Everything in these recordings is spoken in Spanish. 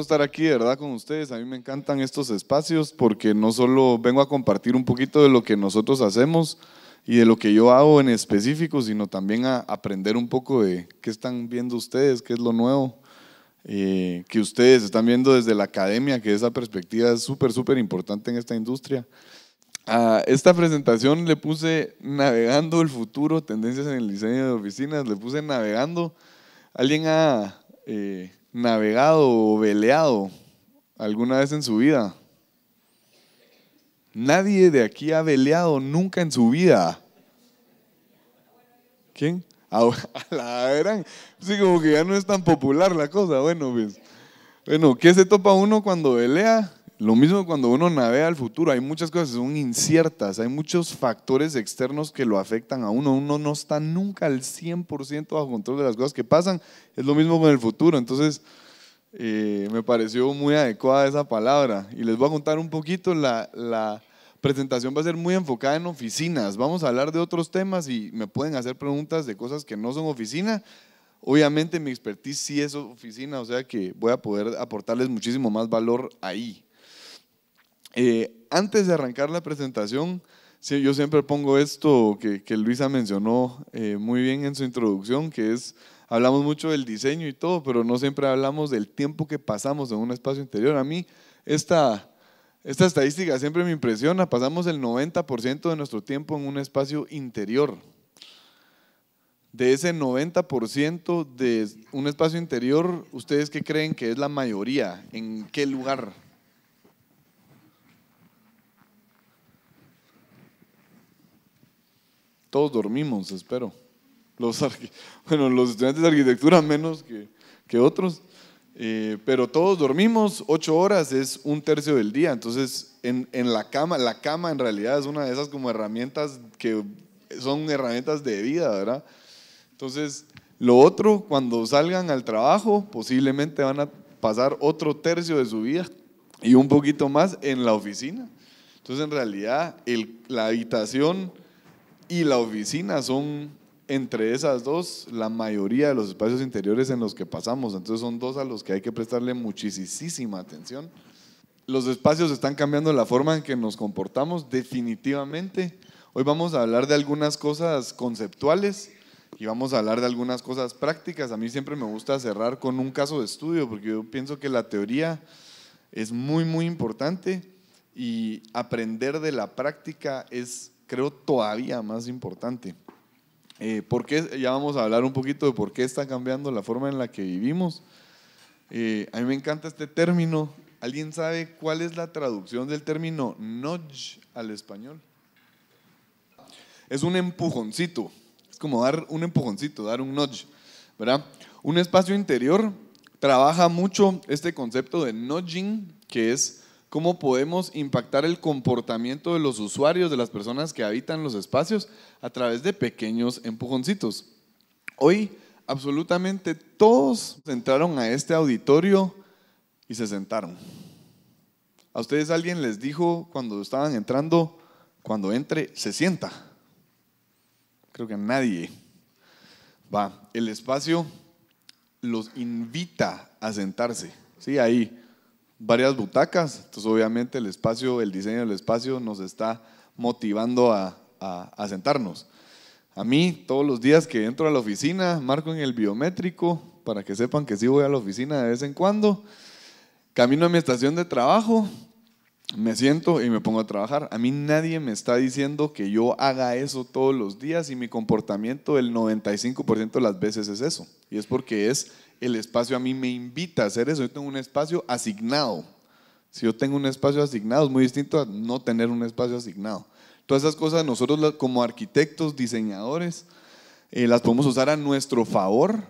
estar aquí, de verdad, con ustedes. A mí me encantan estos espacios porque no solo vengo a compartir un poquito de lo que nosotros hacemos y de lo que yo hago en específico, sino también a aprender un poco de qué están viendo ustedes, qué es lo nuevo, eh, que ustedes están viendo desde la academia, que esa perspectiva es súper, súper importante en esta industria. A esta presentación le puse Navegando el futuro, tendencias en el diseño de oficinas, le puse Navegando. Alguien ha eh, navegado o veleado alguna vez en su vida? Nadie de aquí ha veleado nunca en su vida. ¿Quién? Ahora, la Sí, como que ya no es tan popular la cosa. Bueno, pues. Bueno, ¿qué se topa uno cuando velea? Lo mismo cuando uno navega al futuro, hay muchas cosas que son inciertas, hay muchos factores externos que lo afectan a uno, uno no está nunca al 100% bajo control de las cosas que pasan, es lo mismo con el futuro, entonces eh, me pareció muy adecuada esa palabra y les voy a contar un poquito, la, la presentación va a ser muy enfocada en oficinas, vamos a hablar de otros temas y me pueden hacer preguntas de cosas que no son oficina, Obviamente mi expertise sí es oficina, o sea que voy a poder aportarles muchísimo más valor ahí. Eh, antes de arrancar la presentación, yo siempre pongo esto que, Luisa mencionó eh, muy bien en su introducción, que es, hablamos mucho del diseño y todo, pero no siempre hablamos del tiempo que pasamos en un espacio interior. A mí esta, esta estadística siempre me impresiona, pasamos el 90% de nuestro tiempo en un espacio interior. De ese 90% de un espacio interior, ¿ustedes qué creen que es la mayoría? ¿En qué lugar? todos dormimos, espero. Los, bueno, los estudiantes de arquitectura menos que, que otros, eh, pero todos dormimos, ocho horas es un tercio del día, entonces en, en, la cama, la cama en realidad es una de esas como herramientas que son herramientas de vida, ¿verdad? Entonces, lo otro, cuando salgan al trabajo, posiblemente van a pasar otro tercio de su vida y un poquito más en la oficina. Entonces, en realidad, el, la habitación y la oficina son entre esas dos la mayoría de los espacios interiores en los que pasamos. Entonces son dos a los que hay que prestarle muchísima atención. Los espacios están cambiando la forma en que nos comportamos definitivamente. Hoy vamos a hablar de algunas cosas conceptuales y vamos a hablar de algunas cosas prácticas. A mí siempre me gusta cerrar con un caso de estudio porque yo pienso que la teoría es muy, muy importante y aprender de la práctica es creo, todavía más importante. Eh, Ya vamos a hablar un poquito de por qué está cambiando la forma en la que vivimos. Eh, a mí me encanta este término. ¿Alguien sabe cuál es la traducción del término nudge al español? Es un empujoncito. Es como dar un empujoncito, dar un nudge. ¿verdad? Un espacio interior trabaja mucho este concepto de nudging, que es cómo podemos impactar el comportamiento de los usuarios, de las personas que habitan los espacios, a través de pequeños empujoncitos. Hoy absolutamente todos entraron a este auditorio y se sentaron. ¿A ustedes alguien les dijo cuando estaban entrando, cuando entre, se sienta? Creo que nadie. Va, el espacio los invita a sentarse. Sí, ahí varias butacas, entonces obviamente el espacio, el diseño del espacio nos está motivando a, a, a sentarnos. A mí, todos los días que entro a la oficina, marco en el biométrico para que sepan que sí voy a la oficina de vez en cuando. Camino a mi estación de trabajo, me siento y me pongo a trabajar. A mí nadie me está diciendo que yo haga eso todos los días y mi comportamiento el 95% de las veces es eso. Y es porque es el espacio a mí me invita a hacer eso. Yo tengo un espacio asignado. Si yo tengo un espacio asignado, es muy distinto a no tener un espacio asignado. Todas esas cosas nosotros como arquitectos, diseñadores, eh, las podemos usar a nuestro favor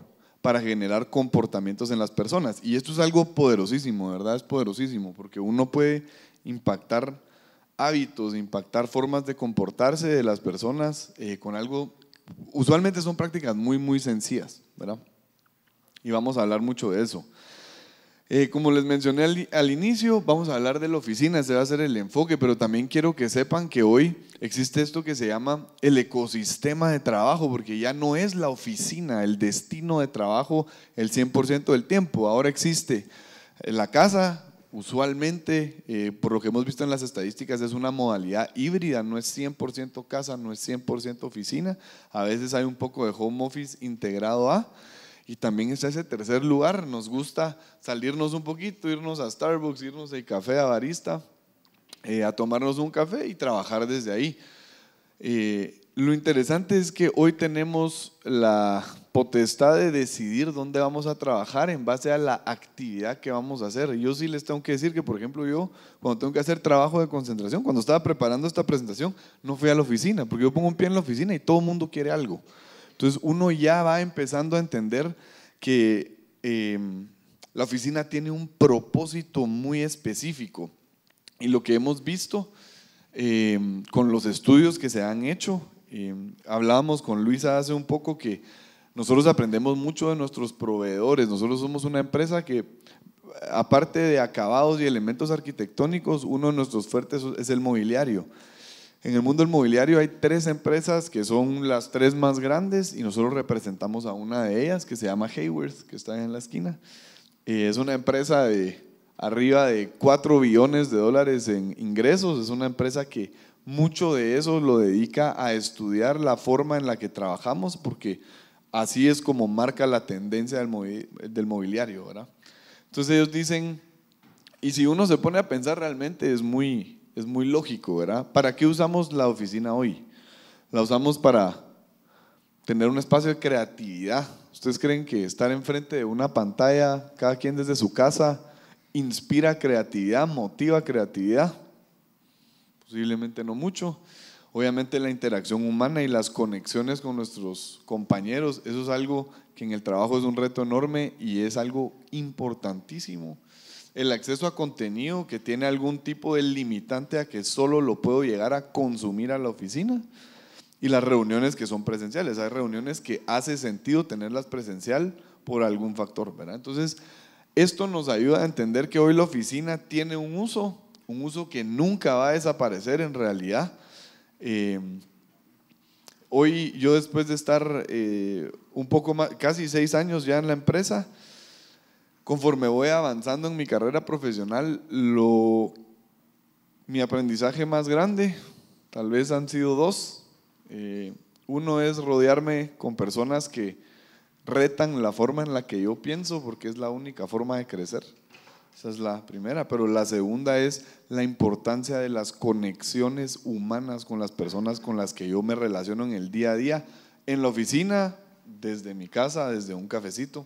para generar comportamientos en las personas. Y esto es algo poderosísimo, ¿verdad? Es poderosísimo, porque uno puede impactar hábitos, impactar formas de comportarse de las personas eh, con algo, usualmente son prácticas muy, muy sencillas, ¿verdad? y vamos a hablar mucho de eso. Eh, como les mencioné al, inicio, vamos a hablar de la oficina, ese va a ser el enfoque, pero también quiero que sepan que hoy existe esto que se llama el ecosistema de trabajo, porque ya no es la oficina, el destino de trabajo el 100% del tiempo, ahora existe la casa, usualmente, eh, por lo que hemos visto en las estadísticas, es una modalidad híbrida, no es 100% casa, no es 100% oficina, a veces hay un poco de home office integrado a... Y también está ese tercer lugar, nos gusta salirnos un poquito, irnos a Starbucks, irnos al café a barista, eh, a tomarnos un café y trabajar desde ahí. Eh, lo interesante es que hoy tenemos la potestad de decidir dónde vamos a trabajar en base a la actividad que vamos a hacer. Yo sí les tengo que decir que, por ejemplo, yo cuando tengo que hacer trabajo de concentración, cuando estaba preparando esta presentación, no fui a la oficina, porque yo pongo un pie en la oficina y todo el mundo quiere algo. Entonces uno ya va empezando a entender que em, la oficina tiene un propósito muy específico. Y lo que hemos visto em, con los estudios que se han hecho, em, hablábamos con Luisa hace un poco que nosotros aprendemos mucho de nuestros proveedores. Nosotros somos una empresa que, aparte de acabados y elementos arquitectónicos, uno de nuestros fuertes es el mobiliario. En el mundo del mobiliario hay tres empresas que son las tres más grandes y nosotros representamos a una de ellas que se llama Hayworth, que está en la esquina. Eh, es una empresa de arriba de 4 billones de dólares en ingresos. Es una empresa que mucho de eso lo dedica a estudiar la forma en la que trabajamos porque así es como marca la tendencia del, del mobiliario, ¿verdad? Entonces ellos dicen, y si uno se pone a pensar realmente es muy, es muy lógico, ¿verdad? ¿Para qué usamos la oficina hoy? La usamos para tener un espacio de creatividad. ¿Ustedes creen que estar enfrente de una pantalla, cada quien desde su casa, inspira creatividad, motiva creatividad? Posiblemente no mucho. Obviamente la interacción humana y las conexiones con nuestros compañeros, eso es algo que en el trabajo es un reto enorme y es algo importantísimo el acceso a contenido que tiene algún tipo de limitante a que solo lo puedo llegar a consumir a la oficina. Y las reuniones que son presenciales. Hay reuniones que hace sentido tenerlas presencial por algún factor, ¿verdad? Entonces, esto nos ayuda a entender que hoy la oficina tiene un uso, un uso que nunca va a desaparecer en realidad. Eh, hoy yo después de estar eh, un poco más, casi seis años ya en la empresa, conforme voy avanzando en mi carrera profesional, mi aprendizaje más grande, tal vez han sido dos. Eh, uno es rodearme con personas que retan la forma en la que yo pienso, porque es la única forma de crecer. Esa es la primera, pero la segunda es la importancia de las conexiones humanas con las personas con las que yo me relaciono en el día a día, en la oficina, desde mi casa, desde un cafecito.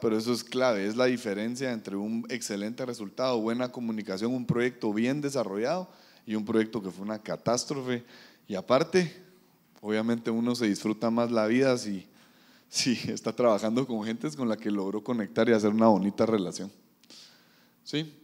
Pero eso es clave, es la diferencia entre un excelente resultado, buena comunicación, un proyecto bien desarrollado y un proyecto que fue una catástrofe. Y aparte, obviamente uno se disfruta más la vida si, si está trabajando con gentes con la que logró conectar y hacer una bonita relación. ¿Sí?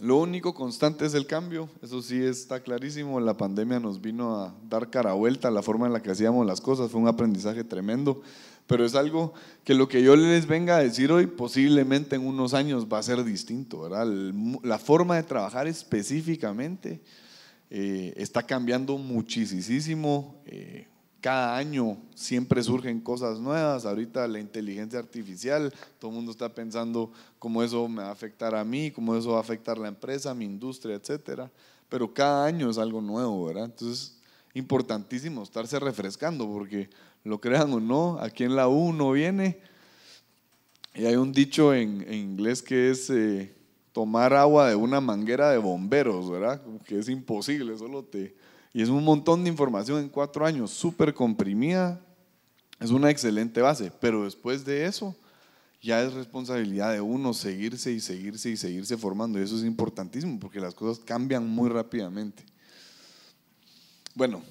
Lo único constante es el cambio, eso sí está clarísimo, la pandemia nos vino a dar cara vuelta a la forma en la que hacíamos las cosas, fue un aprendizaje tremendo, pero es algo que lo que yo les venga a decir hoy posiblemente en unos años va a ser distinto, ¿verdad? La forma de trabajar específicamente eh, está cambiando muchísimo. Eh, cada año siempre surgen cosas nuevas. Ahorita la inteligencia artificial, todo el mundo está pensando cómo eso me va a afectar a mí, cómo eso va a afectar la empresa, mi industria, etcétera. Pero cada año es algo nuevo, ¿verdad? Entonces, importantísimo estarse refrescando porque lo crean o no, aquí en la U viene. Y hay un dicho en, inglés que es eh, tomar agua de una manguera de bomberos, ¿verdad? que es imposible, solo te... Y es un montón de información en cuatro años, súper comprimida, es una excelente base, pero después de eso ya es responsabilidad de uno seguirse y seguirse y seguirse formando. Y eso es importantísimo porque las cosas cambian muy rápidamente. Bueno,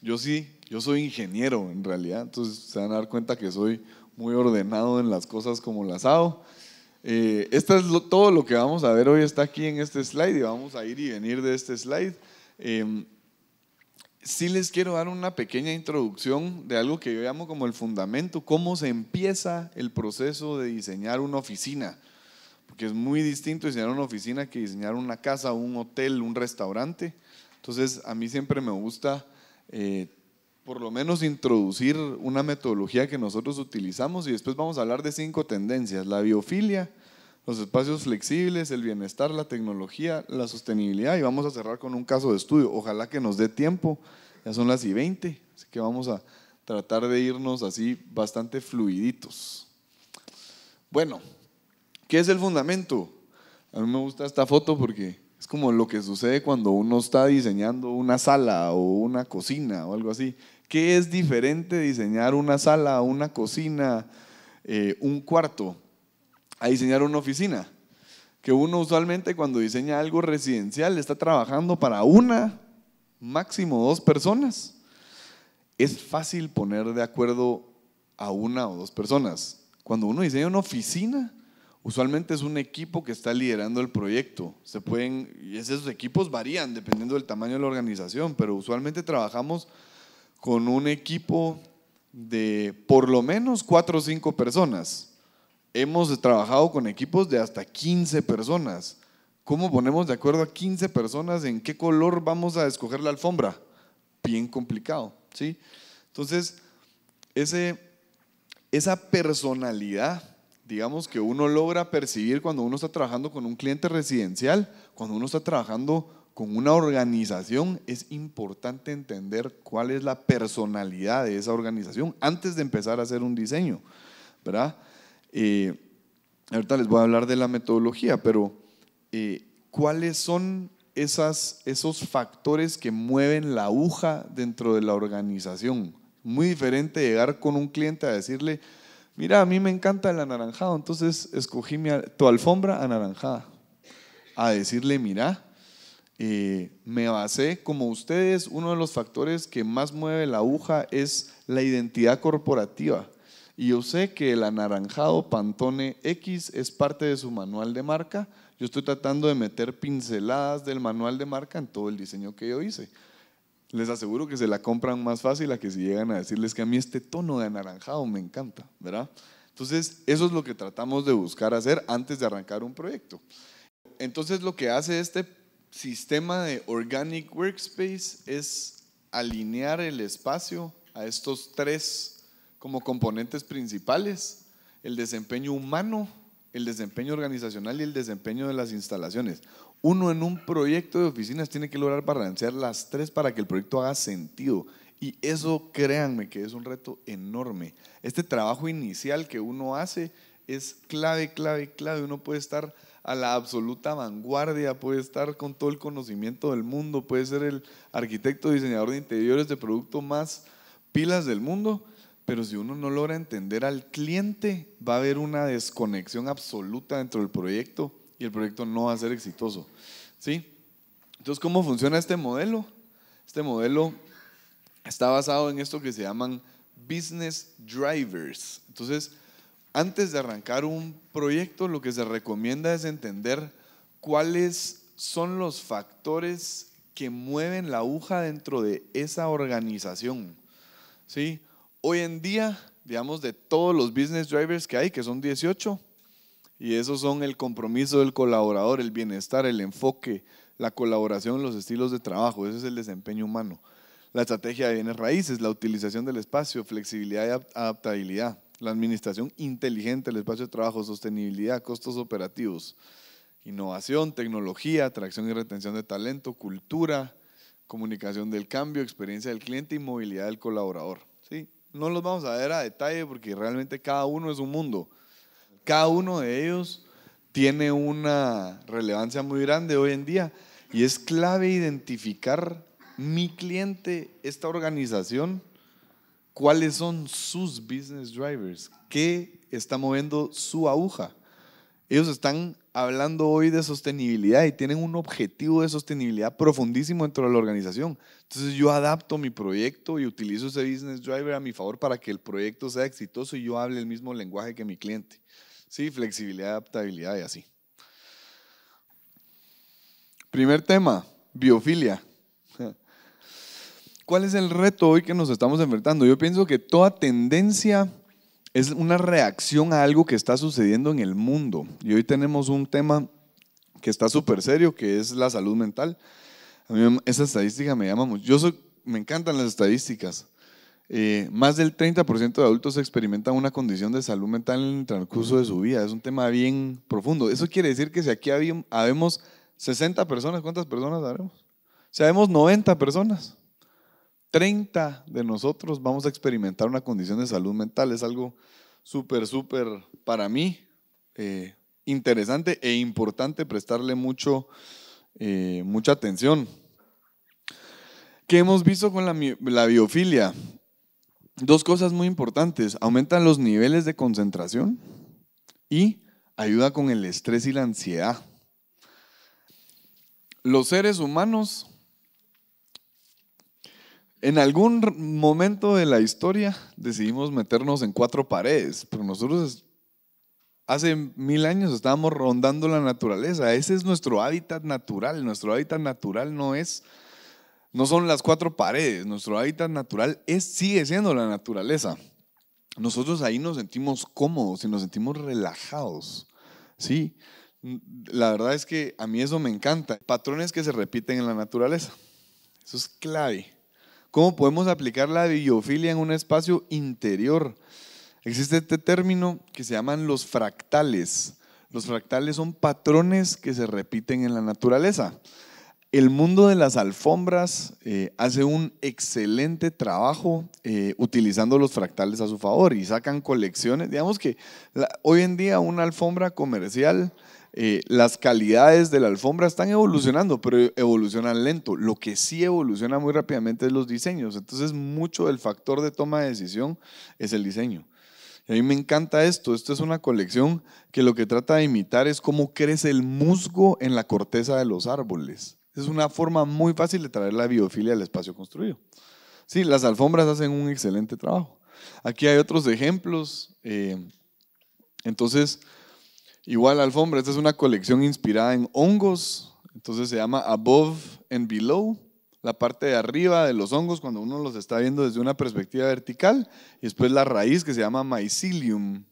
yo sí yo soy ingeniero en realidad, entonces se van a dar cuenta que soy muy ordenado en las cosas como las hago. Eh, esto es todo lo que vamos a ver hoy, está aquí en este slide y vamos a ir y venir de este slide. Eh, sí les quiero dar una pequeña introducción de algo que yo llamo como el fundamento, cómo se empieza el proceso de diseñar una oficina, porque es muy distinto diseñar una oficina que diseñar una casa, un hotel, un restaurante. Entonces, a mí siempre me gusta eh, por lo menos introducir una metodología que nosotros utilizamos y después vamos a hablar de cinco tendencias, la biofilia, los espacios flexibles, el bienestar, la tecnología, la sostenibilidad y vamos a cerrar con un caso de estudio. Ojalá que nos dé tiempo, ya son las y 20, así que vamos a tratar de irnos así bastante fluiditos. Bueno, ¿qué es el fundamento? A mí me gusta esta foto porque es como lo que sucede cuando uno está diseñando una sala o una cocina o algo así. ¿Qué es diferente diseñar una sala, una cocina, eh, un cuarto, a diseñar una oficina? Que uno usualmente cuando diseña algo residencial está trabajando para una, máximo dos personas. Es fácil poner de acuerdo a una o dos personas. Cuando uno diseña una oficina, usualmente es un equipo que está liderando el proyecto. Se pueden, y esos equipos varían dependiendo del tamaño de la organización, pero usualmente trabajamos con un equipo de por lo menos cuatro o cinco personas. Hemos trabajado con equipos de hasta 15 personas. ¿Cómo ponemos de acuerdo a 15 personas en qué color vamos a escoger la alfombra? Bien complicado, ¿sí? Entonces, ese, esa personalidad, digamos, que uno logra percibir cuando uno está trabajando con un cliente residencial, cuando uno está trabajando con una organización es importante entender cuál es la personalidad de esa organización antes de empezar a hacer un diseño, ¿verdad? Eh, ahorita les voy a hablar de la metodología, pero eh, ¿cuáles son esas, esos factores que mueven la aguja dentro de la organización? Muy diferente llegar con un cliente a decirle, mira, a mí me encanta el anaranjado, entonces escogí mi, tu alfombra anaranjada. A decirle, mira, eh, me basé, como ustedes, uno de los factores que más mueve la aguja es la identidad corporativa. Y yo sé que el anaranjado Pantone X es parte de su manual de marca. Yo estoy tratando de meter pinceladas del manual de marca en todo el diseño que yo hice. Les aseguro que se la compran más fácil a que si llegan a decirles que a mí este tono de anaranjado me encanta, ¿verdad? Entonces, eso es lo que tratamos de buscar hacer antes de arrancar un proyecto. Entonces, lo que hace este sistema de Organic Workspace es alinear el espacio a estos tres como componentes principales, el desempeño humano, el desempeño organizacional y el desempeño de las instalaciones. Uno en un proyecto de oficinas tiene que lograr balancear las tres para que el proyecto haga sentido. Y eso, créanme, que es un reto enorme. Este trabajo inicial que uno hace es clave, clave, clave. Uno puede estar a la absoluta vanguardia, puede estar con todo el conocimiento del mundo, puede ser el arquitecto, diseñador de interiores de producto más pilas del mundo, pero si uno no logra entender al cliente, va a haber una desconexión absoluta dentro del proyecto y el proyecto no va a ser exitoso. ¿Sí? Entonces, ¿cómo funciona este modelo? Este modelo está basado en esto que se llaman business drivers. Entonces, antes de arrancar un proyecto, lo que se recomienda es entender cuáles son los factores que mueven la aguja dentro de esa organización. ¿Sí? Hoy en día, digamos, de todos los business drivers que hay, que son 18, y esos son el compromiso del colaborador, el bienestar, el enfoque, la colaboración, los estilos de trabajo, ese es el desempeño humano. La estrategia de bienes raíces, la utilización del espacio, flexibilidad y adaptabilidad la administración inteligente el espacio de trabajo, sostenibilidad, costos operativos, innovación, tecnología, atracción y retención de talento, cultura, comunicación del cambio, experiencia del cliente y movilidad del colaborador. ¿sí? No los vamos a ver a detalle porque realmente cada uno es un mundo. Cada uno de ellos tiene una relevancia muy grande hoy en día y es clave identificar mi cliente, esta organización, cuáles son sus business drivers, qué está moviendo su aguja. Ellos están hablando hoy de sostenibilidad y tienen un objetivo de sostenibilidad profundísimo dentro de la organización. Entonces yo adapto mi proyecto y utilizo ese business driver a mi favor para que el proyecto sea exitoso y yo hable el mismo lenguaje que mi cliente. Sí, flexibilidad, adaptabilidad y así. Primer tema, biofilia. ¿Cuál es el reto hoy que nos estamos enfrentando? Yo pienso que toda tendencia es una reacción a algo que está sucediendo en el mundo. Y hoy tenemos un tema que está súper serio, que es la salud mental. esa estadística me llama mucho. Yo me encantan las estadísticas. Eh, más del 30% de adultos experimentan una condición de salud mental en el transcurso de su vida. Es un tema bien profundo. Eso quiere decir que si aquí habemos 60 personas, ¿cuántas personas habemos? Si habemos 90 personas, 30 de nosotros vamos a experimentar una condición de salud mental. Es algo súper, súper para mí eh, interesante e importante prestarle mucho, eh, mucha atención. ¿Qué hemos visto con la biofilia? Dos cosas muy importantes. Aumentan los niveles de concentración y ayuda con el estrés y la ansiedad. Los seres humanos en algún momento de la historia decidimos meternos en cuatro paredes, pero nosotros hace mil años estábamos rondando la naturaleza. Ese es nuestro hábitat natural. Nuestro hábitat natural no es, no son las cuatro paredes. Nuestro hábitat natural es, sigue siendo la naturaleza. Nosotros ahí nos sentimos cómodos y nos sentimos relajados. Sí, la verdad es que a mí eso me encanta. Patrones que se repiten en la naturaleza. Eso es clave. ¿Cómo podemos aplicar la biofilia en un espacio interior? Existe este término que se llaman los fractales. Los fractales son patrones que se repiten en la naturaleza. El mundo de las alfombras eh, hace un excelente trabajo eh, utilizando los fractales a su favor y sacan colecciones. Digamos que hoy en día una alfombra comercial eh, las calidades de la alfombra están evolucionando, pero evolucionan lento. Lo que sí evoluciona muy rápidamente es los diseños. Entonces, mucho del factor de toma de decisión es el diseño. Y a mí me encanta esto. Esto es una colección que lo que trata de imitar es cómo crece el musgo en la corteza de los árboles. Es una forma muy fácil de traer la biofilia al espacio construido. Sí, las alfombras hacen un excelente trabajo. Aquí hay otros ejemplos. Eh, entonces, Igual alfombra, esta es una colección inspirada en hongos, entonces se llama Above and Below, la parte de arriba de los hongos cuando uno los está viendo desde una perspectiva vertical, y después la raíz que se llama mycelium,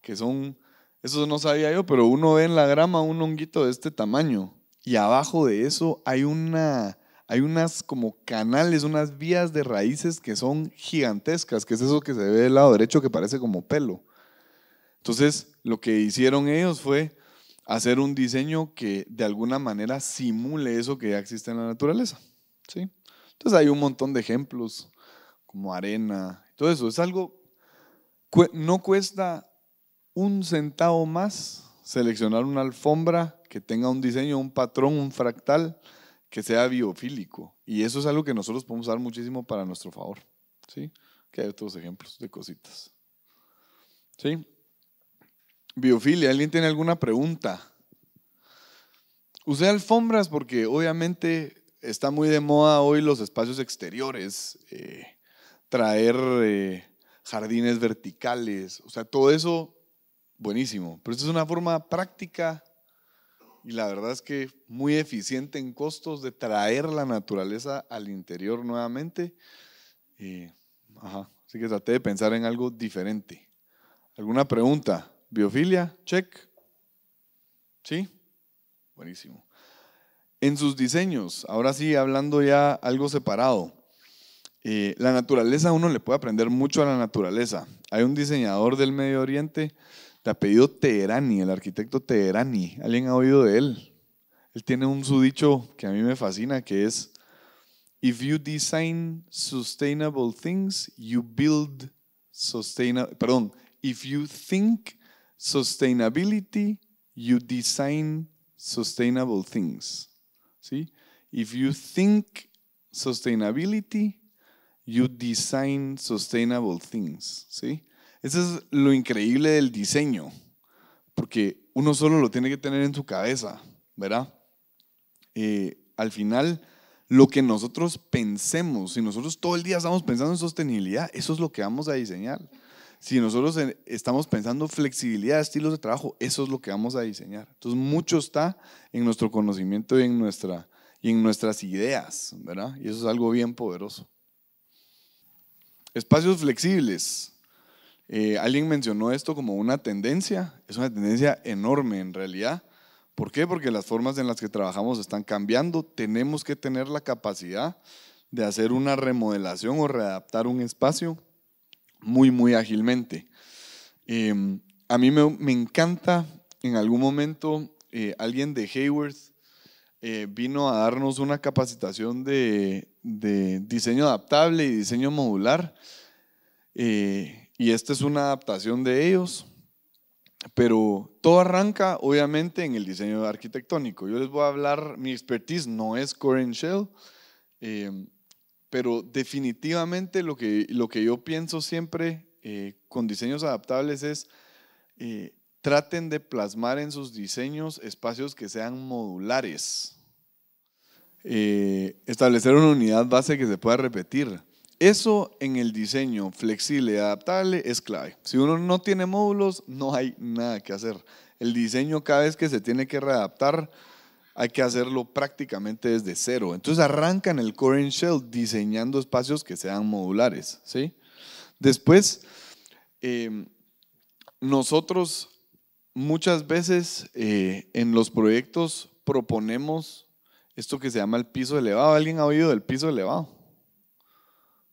que son, eso no sabía yo, pero uno ve en la grama un honguito de este tamaño, y abajo de eso hay una, hay unas como canales, unas vías de raíces que son gigantescas, que es eso que se ve del lado derecho que parece como pelo. Entonces, lo que hicieron ellos fue hacer un diseño que de alguna manera simule eso que ya existe en la naturaleza. ¿sí? Entonces hay un montón de ejemplos, como arena, todo eso. Es algo, no cuesta un centavo más seleccionar una alfombra que tenga un diseño, un patrón, un fractal que sea biofílico. Y eso es algo que nosotros podemos usar muchísimo para nuestro favor. ¿sí? Que hay otros ejemplos de cositas. ¿Sí? Biofilia, ¿alguien tiene alguna pregunta? Usé alfombras porque obviamente está muy de moda hoy los espacios exteriores, eh, traer eh, jardines verticales, o sea, todo eso buenísimo, pero esto es una forma práctica y la verdad es que muy eficiente en costos de traer la naturaleza al interior nuevamente. Eh, ajá, así que traté de pensar en algo diferente. ¿Alguna pregunta? Biofilia, check. ¿Sí? Buenísimo. En sus diseños, ahora sí, hablando ya algo separado. Eh, la naturaleza, uno le puede aprender mucho a la naturaleza. Hay un diseñador del Medio Oriente de apellido Teherani, el arquitecto Teherani. ¿Alguien ha oído de él? Él tiene un su que a mí me fascina, que es, If you design sustainable things, you build sustainable, perdón, if you think Sustainability, you design sustainable things. ¿Sí? If you think sustainability, you design sustainable things. ¿Sí? Eso es lo increíble del diseño, porque uno solo lo tiene que tener en su cabeza, ¿verdad? Eh, al final, lo que nosotros pensemos, si nosotros todo el día estamos pensando en sostenibilidad, eso es lo que vamos a diseñar. Si nosotros estamos pensando flexibilidad, estilos de trabajo, eso es lo que vamos a diseñar. Entonces, mucho está en nuestro conocimiento y en, nuestras ideas, ¿verdad? Y eso es algo bien poderoso. Espacios flexibles. Eh, alguien mencionó esto como una tendencia, es una tendencia enorme en realidad. ¿Por qué? Porque las formas en las que trabajamos están cambiando. Tenemos que tener la capacidad de hacer una remodelación o readaptar un espacio muy, muy ágilmente. Em, a mí me, encanta, en algún momento, eh, alguien de Hayworth eh, vino a darnos una capacitación de, diseño adaptable y diseño modular. Eh, y esta es una adaptación de ellos. Pero todo arranca, obviamente, en el diseño arquitectónico. Yo les voy a hablar, mi expertise no es Core Shell. Em, pero definitivamente lo que, lo que yo pienso siempre eh, con diseños adaptables es eh, traten de plasmar en sus diseños espacios que sean modulares. Eh, establecer una unidad base que se pueda repetir. Eso en el diseño flexible y adaptable es clave. Si uno no tiene módulos, no hay nada que hacer. El diseño cada vez que se tiene que readaptar, hay que hacerlo prácticamente desde cero. Entonces arrancan el Core and Shell diseñando espacios que sean modulares. ¿sí? Después, em, nosotros muchas veces eh, en los proyectos proponemos esto que se llama el piso elevado. ¿Alguien ha oído del piso elevado?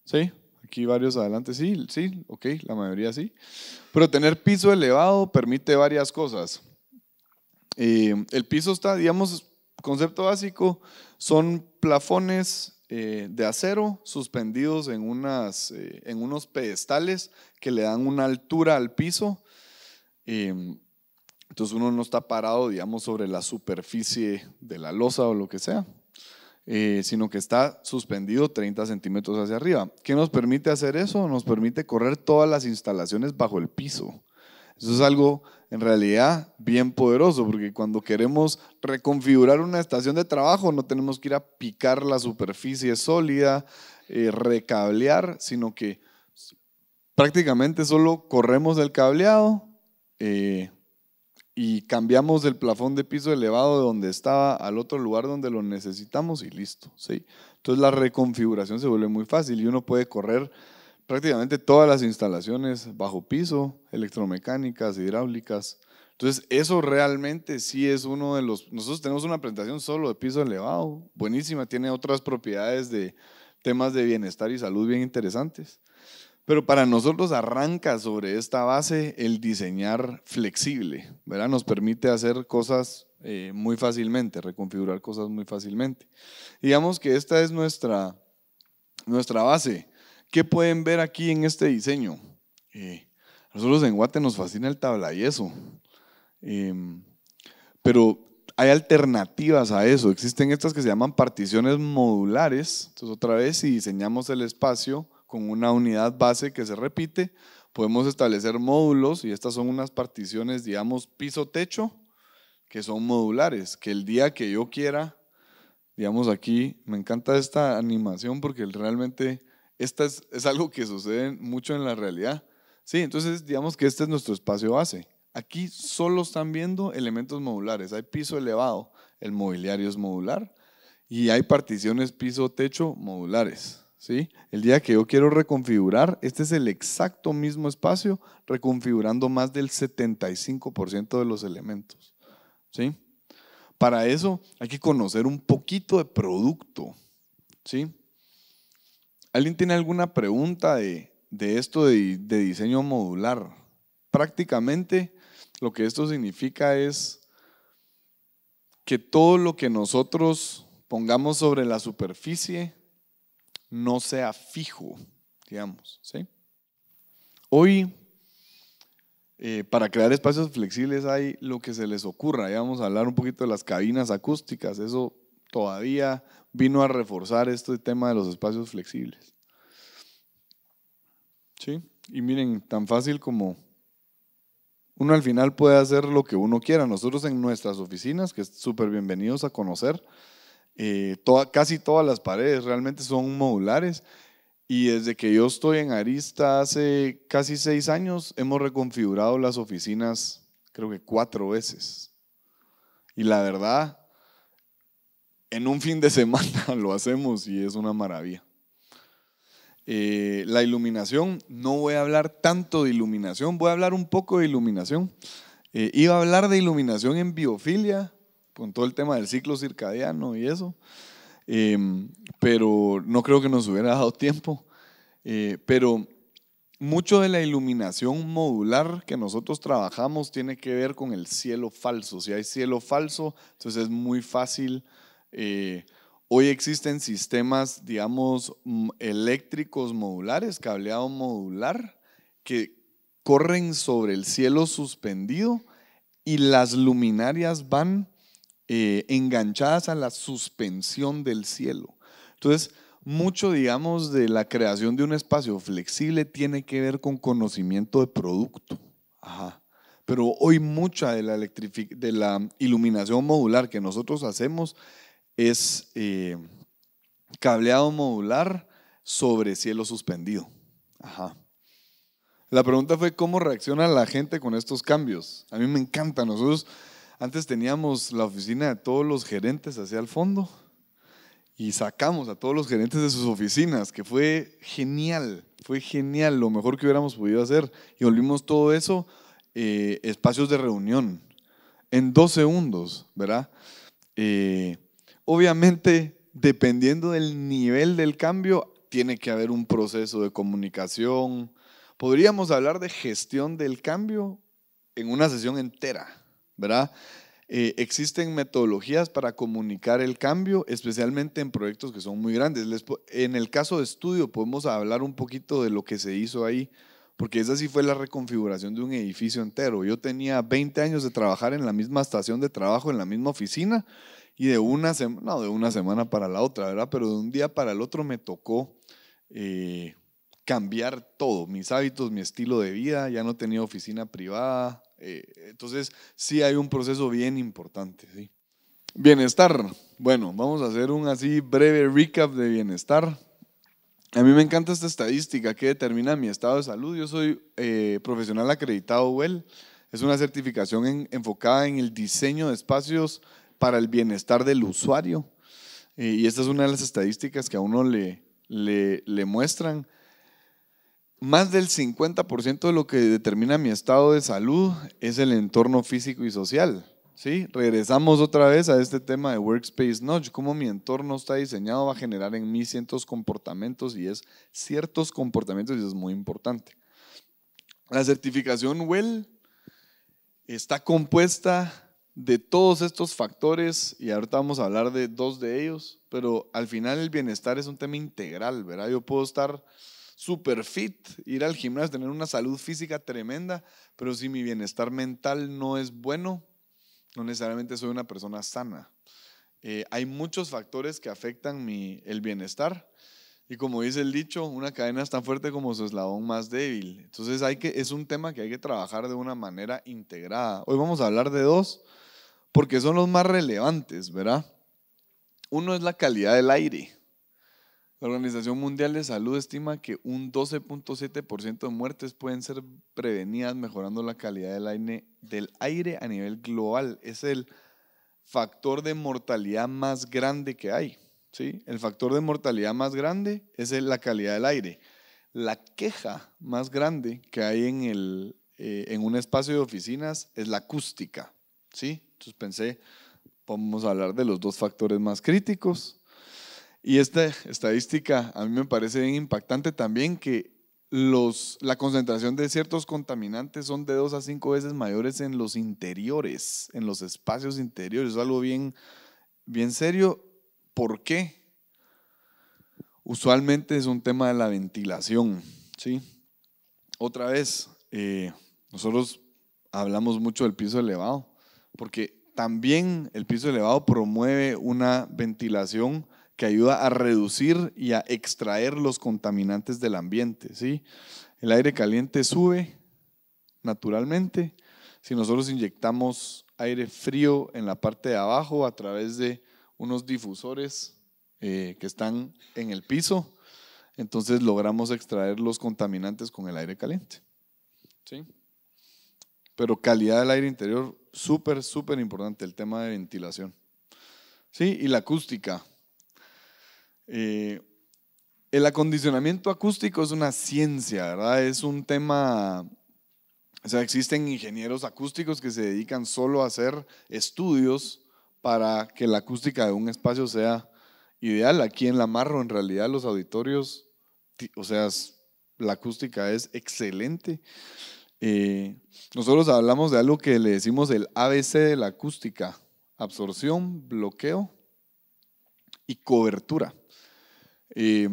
¿Sí? Aquí varios adelante, sí, sí, ok, la mayoría sí. Pero tener piso elevado permite varias cosas. Eh, el piso está, digamos, Concepto básico, son plafones eh, de acero suspendidos eh, en, unos pedestales que le dan una altura al piso. Em, entonces uno no está parado, digamos, sobre la superficie de la losa o lo que sea, eh, sino que está suspendido 30 centímetros hacia arriba. ¿Qué nos permite hacer eso? Nos permite correr todas las instalaciones bajo el piso. Eso es algo en realidad bien poderoso, porque cuando queremos reconfigurar una estación de trabajo no tenemos que ir a picar la superficie sólida, eh, recablear, sino que prácticamente solo corremos el cableado eh, y cambiamos el plafón de piso elevado de donde estaba al otro lugar donde lo necesitamos y listo. ¿sí? Entonces la reconfiguración se vuelve muy fácil y uno puede correr prácticamente todas las instalaciones bajo piso, electromecánicas, hidráulicas. Entonces, eso realmente sí es uno de los... Nosotros tenemos una presentación solo de piso elevado, buenísima, tiene otras propiedades de temas de bienestar y salud bien interesantes. Pero para nosotros arranca sobre esta base el diseñar flexible, ¿verdad? Nos permite hacer cosas eh, muy fácilmente, reconfigurar cosas muy fácilmente. Digamos que esta es nuestra, nuestra base. ¿Qué pueden ver aquí en este diseño? Eh, a nosotros en Guate nos fascina el tablayeso, eso. Em, pero hay alternativas a eso. Existen estas que se llaman particiones modulares. Entonces otra vez, si diseñamos el espacio con una unidad base que se repite, podemos establecer módulos y estas son unas particiones, digamos, piso-techo, que son modulares, que el día que yo quiera, digamos aquí, me encanta esta animación porque realmente esta es, algo que sucede mucho en la realidad. Sí, entonces digamos que este es nuestro espacio base. Aquí solo están viendo elementos modulares. Hay piso elevado, el mobiliario es modular, y hay particiones piso-techo modulares. ¿sí? El día que yo quiero reconfigurar, este es el exacto mismo espacio, reconfigurando más del 75% de los elementos. ¿sí? Para eso hay que conocer un poquito de producto. ¿sí? ¿Alguien tiene alguna pregunta de, esto de, diseño modular? Prácticamente lo que esto significa es que todo lo que nosotros pongamos sobre la superficie no sea fijo, digamos. Hoy, eh, para crear espacios flexibles hay lo que se les ocurra. Ya vamos a hablar un poquito de las cabinas acústicas. Eso todavía vino a reforzar este tema de los espacios flexibles. ¿Sí? Y miren, tan fácil como uno al final puede hacer lo que uno quiera. Nosotros en nuestras oficinas, que es súper bienvenidos a conocer, eh, toda, casi todas las paredes realmente son modulares. Y desde que yo estoy en Arista hace casi seis años, hemos reconfigurado las oficinas creo que cuatro veces. Y la verdad, en un fin de semana lo hacemos y es una maravilla. Eh, la iluminación, no voy a hablar tanto de iluminación, voy a hablar un poco de iluminación. Eh, iba a hablar de iluminación en biofilia, con todo el tema del ciclo circadiano y eso, em, pero no creo que nos hubiera dado tiempo. Eh, pero mucho de la iluminación modular que nosotros trabajamos tiene que ver con el cielo falso. Si hay cielo falso, entonces es muy fácil eh, hoy existen sistemas, digamos, eléctricos modulares, cableado modular, que corren sobre el cielo suspendido y las luminarias van eh, enganchadas a la suspensión del cielo. Entonces, mucho, digamos, de la creación de un espacio flexible tiene que ver con conocimiento de producto. Pero hoy mucha de la iluminación modular que nosotros hacemos es eh, cableado modular sobre cielo suspendido. Ajá. La pregunta fue cómo reacciona la gente con estos cambios. A mí me encanta. Nosotros antes teníamos la oficina de todos los gerentes hacia el fondo y sacamos a todos los gerentes de sus oficinas, que fue genial, fue genial, lo mejor que hubiéramos podido hacer. Y volvimos todo eso eh, espacios de reunión en dos segundos, ¿verdad? Eh, Obviamente, dependiendo del nivel del cambio, tiene que haber un proceso de comunicación. Podríamos hablar de gestión del cambio en una sesión entera, ¿verdad? Eh, existen metodologías para comunicar el cambio, especialmente en proyectos que son muy grandes. en el caso de estudio podemos hablar un poquito de lo que se hizo ahí, porque esa sí fue la reconfiguración de un edificio entero. Yo tenía 20 años de trabajar en la misma estación de trabajo, en la misma oficina, y de una semana, de una semana para la otra, ¿verdad? Pero de un día para el otro me tocó eh, cambiar todo, mis hábitos, mi estilo de vida, ya no tenía oficina privada. Eh, entonces, sí hay un proceso bien importante, Bienestar. Bueno, vamos a hacer un así breve recap de bienestar. A mí me encanta esta estadística que determina mi estado de salud. Yo soy eh, profesional acreditado WELL Es una certificación enfocada en el diseño de espacios para el bienestar del usuario. Y esta es una de las estadísticas que a uno le, le, muestran. Más del 50% de lo que determina mi estado de salud es el entorno físico y social. ¿sí? Regresamos otra vez a este tema de Workspace Notch, cómo mi entorno está diseñado va a generar en mí ciertos comportamientos y es ciertos comportamientos y es muy importante. La certificación WELL está compuesta de todos estos factores, y ahorita vamos a hablar de dos de ellos, pero al final el bienestar es un tema integral, ¿verdad? Yo puedo estar super fit, ir al gimnasio, tener una salud física tremenda, pero si mi bienestar mental no es bueno, no necesariamente soy una persona sana. Eh, hay muchos factores que afectan mi, el bienestar. Y como dice el dicho, una cadena es tan fuerte como su eslabón más débil. Entonces hay que, es un tema que hay que trabajar de una manera integrada. Hoy vamos a hablar de dos, porque son los más relevantes, ¿verdad? Uno es la calidad del aire. La Organización Mundial de Salud estima que un 12.7% de muertes pueden ser prevenidas mejorando la calidad del aire, a nivel global. Es el factor de mortalidad más grande que hay. ¿sí? El factor de mortalidad más grande es la calidad del aire. La queja más grande que hay en, el, eh, en un espacio de oficinas es la acústica. ¿sí? Entonces pensé, vamos a hablar de los dos factores más críticos. Y esta estadística a mí me parece bien impactante también que los, la concentración de ciertos contaminantes son de dos a cinco veces mayores en los interiores, en los espacios interiores. Es algo bien, bien serio. ¿Por qué? Usualmente es un tema de la ventilación. ¿sí? Otra vez, eh, nosotros hablamos mucho del piso elevado porque también el piso elevado promueve una ventilación que ayuda a reducir y a extraer los contaminantes del ambiente. ¿sí? El aire caliente sube naturalmente. Si nosotros inyectamos aire frío en la parte de abajo a través de unos difusores eh, que están en el piso, entonces logramos extraer los contaminantes con el aire caliente. Pero calidad del aire interior súper, súper importante el tema de ventilación. Sí, y la acústica. Eh, el acondicionamiento acústico es una ciencia, ¿verdad? Es un tema, o sea, existen ingenieros acústicos que se dedican solo a hacer estudios para que la acústica de un espacio sea ideal. Aquí en La Marro, en realidad, los auditorios, o sea, la acústica es excelente. Eh, nosotros hablamos de algo que le decimos el ABC de la acústica, absorción, bloqueo y cobertura. Eh,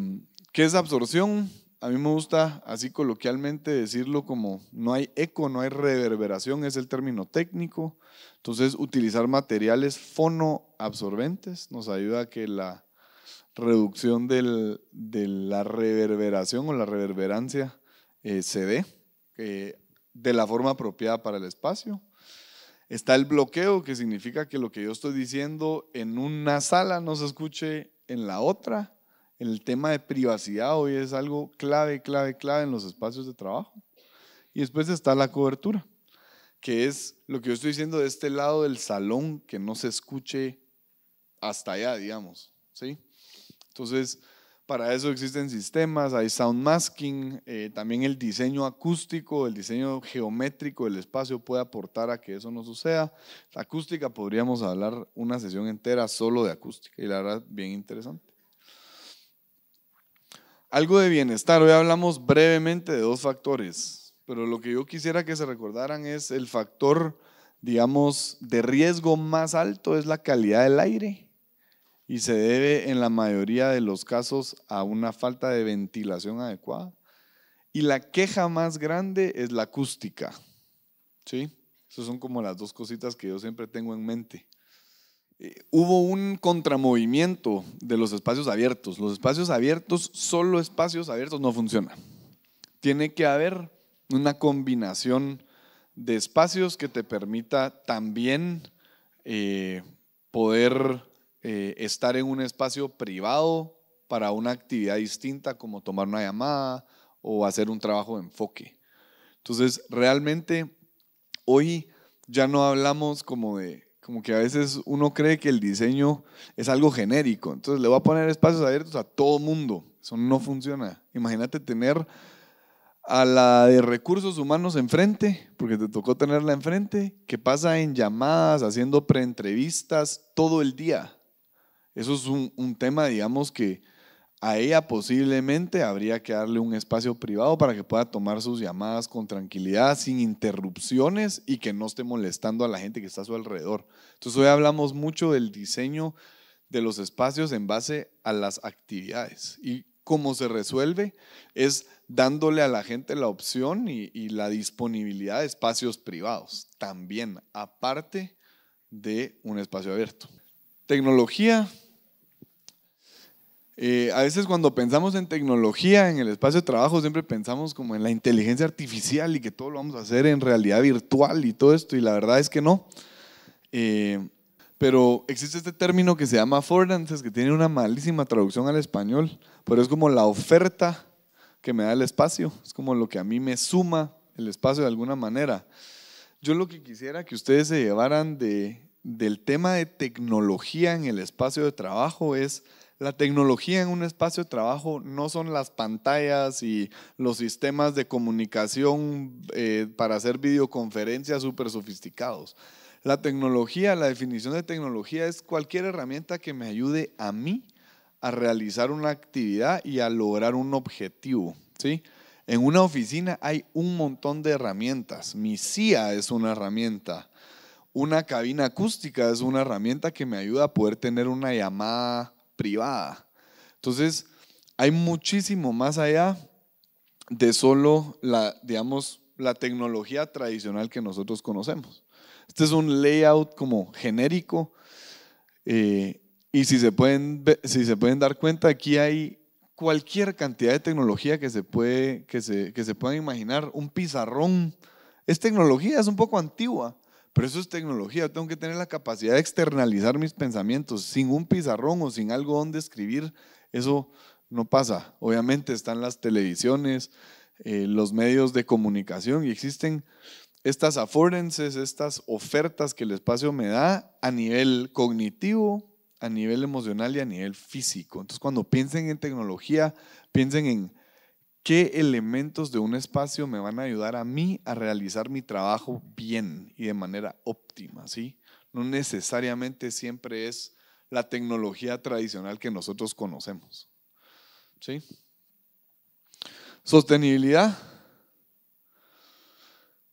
¿Qué es absorción? A mí me gusta así coloquialmente decirlo como no hay eco, no hay reverberación, es el término técnico. Entonces, utilizar materiales fonoabsorbentes nos ayuda a que la reducción de la reverberación o la reverberancia eh, se dé de la forma apropiada para el espacio. Está el bloqueo, que significa que lo que yo estoy diciendo en una sala no se escuche en la otra. El tema de privacidad hoy es algo clave, clave, clave en los espacios de trabajo. Y después está la cobertura, que es lo que yo estoy diciendo de este lado del salón, que no se escuche hasta allá, digamos. ¿sí? Entonces, para eso existen sistemas, hay sound masking, eh, también el diseño acústico, el diseño geométrico del espacio puede aportar a que eso no suceda. La acústica, podríamos hablar una sesión entera solo de acústica y la verdad bien interesante. Algo de bienestar, hoy hablamos brevemente de dos factores, pero lo que yo quisiera que se recordaran es el factor, digamos, de riesgo más alto es la calidad del aire y se debe en la mayoría de los casos a una falta de ventilación adecuada. Y la queja más grande es la acústica. ¿Sí? Esas son como las dos cositas que yo siempre tengo en mente. Eh, hubo un contramovimiento de los espacios abiertos. Los espacios abiertos, solo espacios abiertos no funcionan, Tiene que haber una combinación de espacios que te permita también eh, poder eh, estar en un espacio privado para una actividad distinta como tomar una llamada o hacer un trabajo de enfoque. Entonces, realmente hoy ya no hablamos como de, como que a veces uno cree que el diseño es algo genérico, entonces le voy a poner espacios abiertos a todo mundo, eso no funciona. Imagínate tener a la de recursos humanos enfrente, porque te tocó tenerla enfrente, que pasa en llamadas, haciendo preentrevistas todo el día. Eso es un, tema, digamos, que a ella posiblemente habría que darle un espacio privado para que pueda tomar sus llamadas con tranquilidad, sin interrupciones y que no esté molestando a la gente que está a su alrededor. Entonces hoy hablamos mucho del diseño de los espacios en base a las actividades y cómo se resuelve es dándole a la gente la opción y, y la disponibilidad de espacios privados, también aparte de un espacio abierto. Tecnología, eh, a veces cuando pensamos en tecnología, en el espacio de trabajo, siempre pensamos como en la inteligencia artificial y que todo lo vamos a hacer en realidad virtual y todo esto, y la verdad es que no. Eh, pero existe este término que se llama affordances, que tiene una malísima traducción al español, pero es como la oferta que me da el espacio, es como lo que a mí me suma el espacio de alguna manera. Yo lo que quisiera que ustedes se llevaran de, del tema de tecnología en el espacio de trabajo es la tecnología en un espacio de trabajo no son las pantallas y los sistemas de comunicación eh, para hacer videoconferencias súper sofisticados. La tecnología, la definición de tecnología es cualquier herramienta que me ayude a mí a realizar una actividad y a lograr un objetivo, ¿sí? En una oficina hay un montón de herramientas. Mi CIA es una herramienta. Una cabina acústica es una herramienta que me ayuda a poder tener una llamada privada. Entonces, hay muchísimo más allá de solo la, digamos, la tecnología tradicional que nosotros conocemos. Este es un layout como genérico. Eh, y si se, pueden, si se pueden dar cuenta, aquí hay cualquier cantidad de tecnología que se, puede, que se, que se puedan imaginar. Un pizarrón. Es tecnología, es un poco antigua. Pero eso es tecnología. tengo que tener la capacidad de externalizar mis pensamientos. Sin un pizarrón o sin algo donde escribir, eso no pasa. Obviamente están las televisiones, eh, los medios de comunicación y existen estas affordances, estas ofertas que el espacio me da a nivel cognitivo, a nivel emocional y a nivel físico. Entonces, cuando piensen en tecnología, piensen en qué elementos de un espacio me van a ayudar a mí a realizar mi trabajo bien y de manera óptima, ¿sí? No necesariamente siempre es la tecnología tradicional que nosotros conocemos, Sostenibilidad.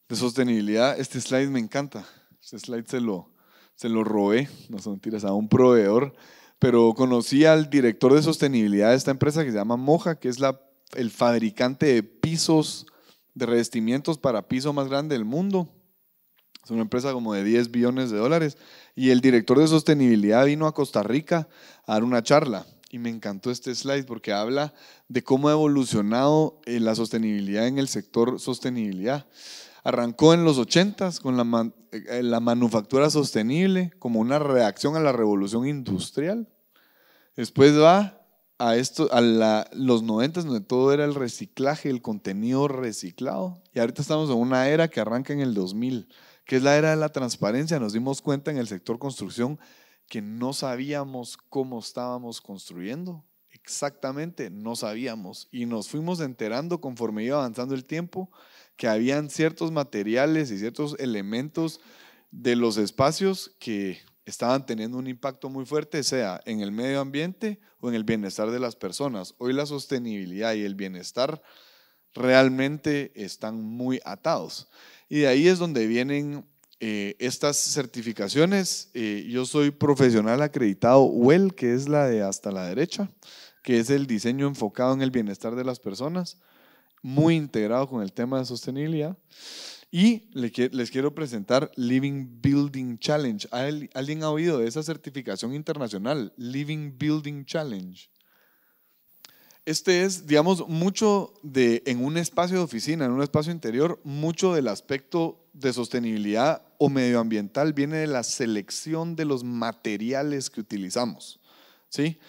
De sostenibilidad, este slide me encanta. Este slide se lo, se lo robé, no son mentiras, a un proveedor, pero conocí al director de sostenibilidad de esta empresa que se llama Moja, que es la el fabricante de pisos, de revestimientos para piso más grande del mundo. Es una empresa como de 10 billones de dólares. Y el director de sostenibilidad vino a Costa Rica a dar una charla. Y me encantó este slide porque habla de cómo ha evolucionado eh, la sostenibilidad en el sector sostenibilidad. Arrancó en los 80s con la, eh, la manufactura sostenible como una reacción a la revolución industrial. Después va a, esto, a los 90 donde todo era el reciclaje, el contenido reciclado. Y ahorita estamos en una era que arranca en el 2000, que es la era de la transparencia. Nos dimos cuenta en el sector construcción que no sabíamos cómo estábamos construyendo. Exactamente, no sabíamos. Y nos fuimos enterando conforme iba avanzando el tiempo que habían ciertos materiales y ciertos elementos de los espacios que estaban teniendo un impacto muy fuerte, sea en el medio ambiente o en el bienestar de las personas. Hoy la sostenibilidad y el bienestar realmente están muy atados. Y de ahí es donde vienen eh, estas certificaciones. Eh, yo soy profesional acreditado WELL, que es la de hasta la derecha, que es el diseño enfocado en el bienestar de las personas, muy integrado con el tema de sostenibilidad. Y les quiero presentar Living Building Challenge. ¿Alguien ha oído de esa certificación internacional? Living Building Challenge. Este es, digamos, mucho de, en un espacio de oficina, en un espacio interior, mucho del aspecto de sostenibilidad o medioambiental viene de la selección de los materiales que utilizamos. ¿sí?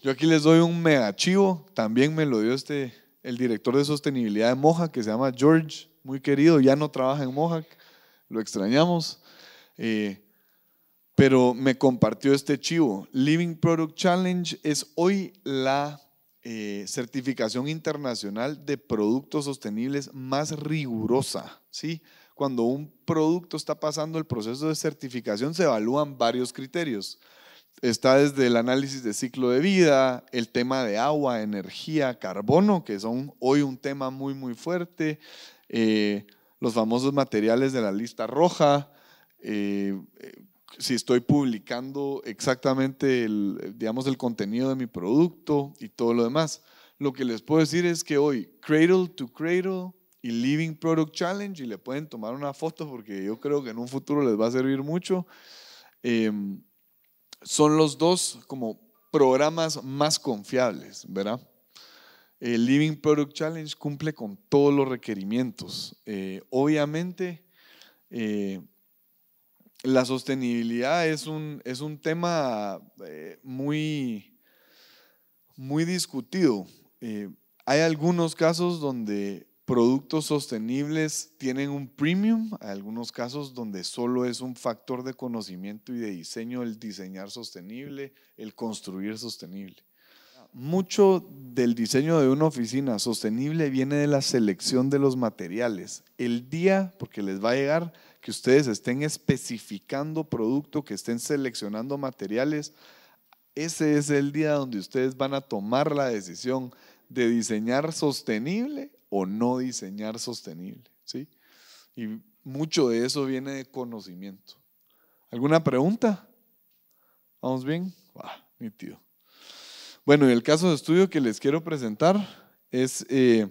Yo aquí les doy un mega chivo, también me lo dio este, el director de sostenibilidad de Moja, que se llama George muy querido, ya no trabaja en Mohawk, lo extrañamos. Eh, pero me compartió este chivo. Living Product Challenge es hoy la eh, certificación internacional de productos sostenibles más rigurosa. ¿sí? Cuando un producto está pasando el proceso de certificación, se evalúan varios criterios. Está desde el análisis de ciclo de vida, el tema de agua, energía, carbono, que son hoy un tema muy, muy fuerte, eh, los famosos materiales de la lista roja, eh, eh, si estoy publicando exactamente el, digamos, el contenido de mi producto y todo lo demás. Lo que les puedo decir es que hoy Cradle to Cradle y Living Product Challenge, y le pueden tomar una foto porque yo creo que en un futuro les va a servir mucho, son los dos como programas más confiables, ¿verdad? El Living Product Challenge cumple con todos los requerimientos. Eh, obviamente, eh, la sostenibilidad es un, es un tema eh, muy, muy discutido. hay algunos casos donde productos sostenibles tienen un premium, hay algunos casos donde solo es un factor de conocimiento y de diseño el diseñar sostenible, el construir sostenible mucho del diseño de una oficina sostenible viene de la selección de los materiales. El día, porque les va a llegar, que ustedes estén especificando producto, que estén seleccionando materiales, ese es el día donde ustedes van a tomar la decisión de diseñar sostenible o no diseñar sostenible. ¿sí? Y mucho de eso viene de conocimiento. ¿Alguna pregunta? ¿Vamos bien? Ah, mi tío. Bueno, y el caso de estudio que les quiero presentar es, eh,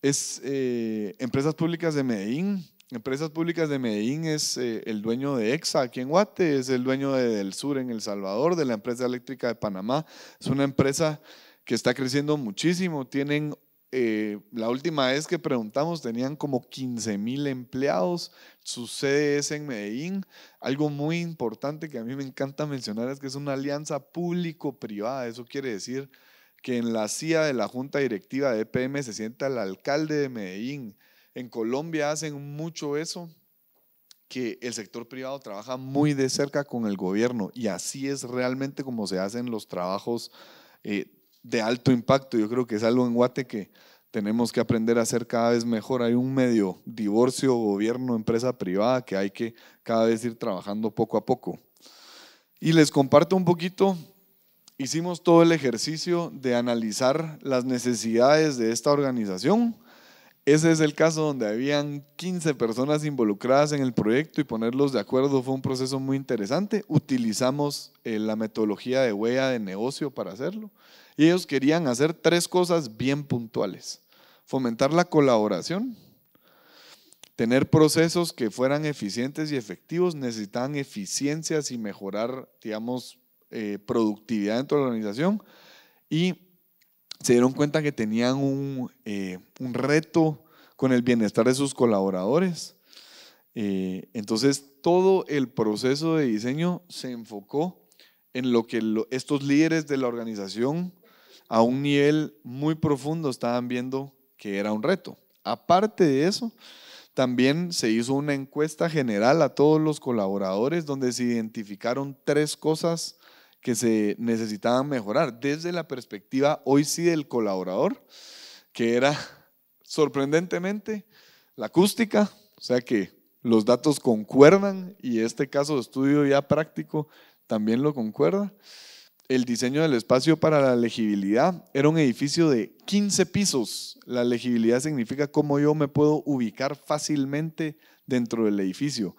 es eh, Empresas Públicas de Medellín. Empresas Públicas de Medellín es eh, el dueño de EXA aquí en Guate, es el dueño Del Sur en El Salvador, de la empresa eléctrica de Panamá. Es una empresa que está creciendo muchísimo. Tienen eh, la última vez que preguntamos tenían como 15 mil empleados, su sede es en Medellín. Algo muy importante que a mí me encanta mencionar es que es una alianza público-privada, eso quiere decir que en la CIA de la Junta Directiva de EPM se sienta el alcalde de Medellín. En Colombia hacen mucho eso, que el sector privado trabaja muy de cerca con el gobierno y así es realmente como se hacen los trabajos eh, de alto impacto. Yo creo que es algo en Guate que tenemos que aprender a hacer cada vez mejor. Hay un medio, divorcio, gobierno, empresa privada, que hay que cada vez ir trabajando poco a poco. Y les comparto un poquito, hicimos todo el ejercicio de analizar las necesidades de esta organización. Ese es el caso donde habían 15 personas involucradas en el proyecto y ponerlos de acuerdo fue un proceso muy interesante. Utilizamos eh, la metodología de huella de negocio para hacerlo ellos querían hacer tres cosas bien puntuales. Fomentar la colaboración, tener procesos que fueran eficientes y efectivos, necesitaban eficiencias y mejorar, digamos, eh, productividad dentro de la organización. Y se dieron cuenta que tenían un, eh, reto con el bienestar de sus colaboradores. Eh, entonces, todo el proceso de diseño se enfocó en lo que estos líderes de la organización a un nivel muy profundo estaban viendo que era un reto. Aparte de eso, también se hizo una encuesta general a todos los colaboradores donde se identificaron tres cosas que se necesitaban mejorar desde la perspectiva hoy sí del colaborador, que era sorprendentemente la acústica, o sea que los datos concuerdan y este caso de estudio ya práctico también lo concuerda el diseño del espacio para la legibilidad. Era un edificio de 15 pisos. La legibilidad significa cómo yo me puedo ubicar fácilmente dentro del edificio.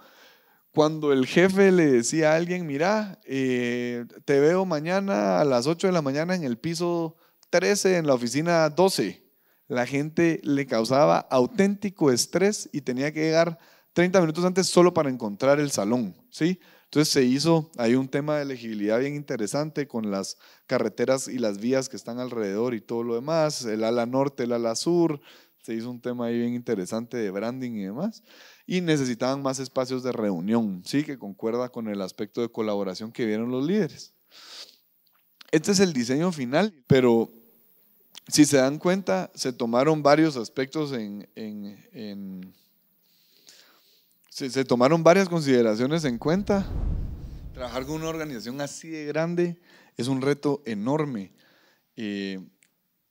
Cuando el jefe le decía a alguien, mira, eh, te veo mañana a las 8 de la mañana en el piso 13, en la oficina 12, la gente le causaba auténtico estrés y tenía que llegar 30 minutos antes solo para encontrar el salón, ¿sí? Entonces se hizo, hay un tema de elegibilidad bien interesante con las carreteras y las vías que están alrededor y todo lo demás, el ala norte, el ala sur, se hizo un tema ahí bien interesante de branding y demás. Y necesitaban más espacios de reunión, sí, que concuerda con el aspecto de colaboración que vieron los líderes. Este es el diseño final, pero si se dan cuenta, se tomaron varios aspectos en se, tomaron varias consideraciones en cuenta. Trabajar con una organización así de grande es un reto enorme. Eh,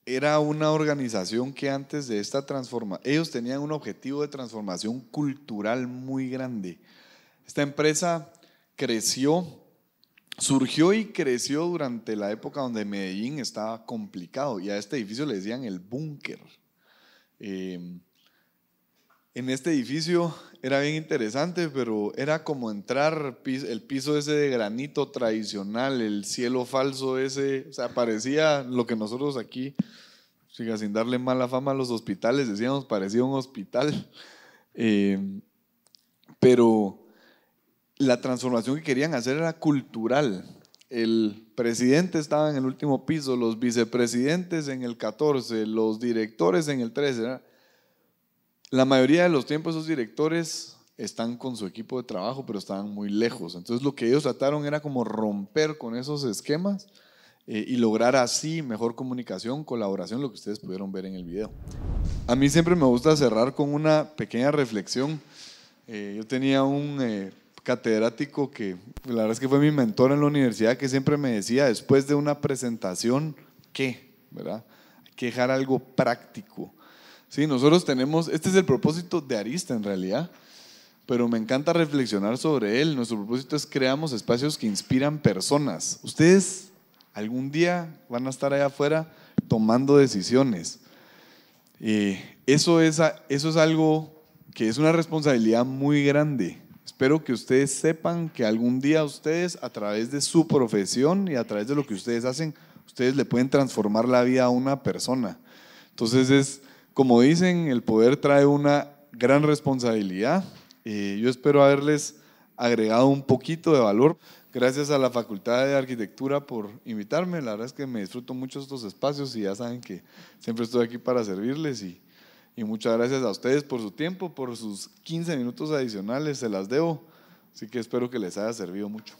era una organización que antes de esta transformación, ellos tenían un objetivo de transformación cultural muy grande. Esta empresa creció, surgió y creció durante la época donde Medellín estaba complicado y a este edificio le decían el búnker. Eh, en este edificio era bien interesante, pero era como entrar el piso ese de granito tradicional, el cielo falso ese, o sea, parecía lo que nosotros aquí, sin darle mala fama a los hospitales, decíamos parecía un hospital. Eh, pero la transformación que querían hacer era cultural. El presidente estaba en el último piso, los vicepresidentes en el 14, los directores en el 13 la mayoría de los tiempos esos directores están con su equipo de trabajo, pero estaban muy lejos. Entonces lo que ellos trataron era como romper con esos esquemas eh, y lograr así mejor comunicación, colaboración, lo que ustedes pudieron ver en el video. A mí siempre me gusta cerrar con una pequeña reflexión. Eh, yo tenía un eh, catedrático que la verdad es que fue mi mentor en la universidad que siempre me decía, después de una presentación, ¿qué? ¿Verdad? Hay algo práctico Sí, nosotros tenemos, este es el propósito de Arista en realidad, pero me encanta reflexionar sobre él. Nuestro propósito es creamos espacios que inspiran personas. Ustedes algún día van a estar allá afuera tomando decisiones. y eh, eso, es, eso es algo que es una responsabilidad muy grande. Espero que ustedes sepan que algún día ustedes, a través de su profesión y a través de lo que ustedes hacen, ustedes le pueden transformar la vida a una persona. Entonces es como dicen, el poder trae una gran responsabilidad. yo espero haberles agregado un poquito de valor. Gracias a la Facultad de Arquitectura por invitarme. La verdad es que me disfruto mucho estos espacios y ya saben que siempre estoy aquí para servirles. Y, y muchas gracias a ustedes por su tiempo, por sus 15 minutos adicionales. Se las debo. Así que espero que les haya servido mucho.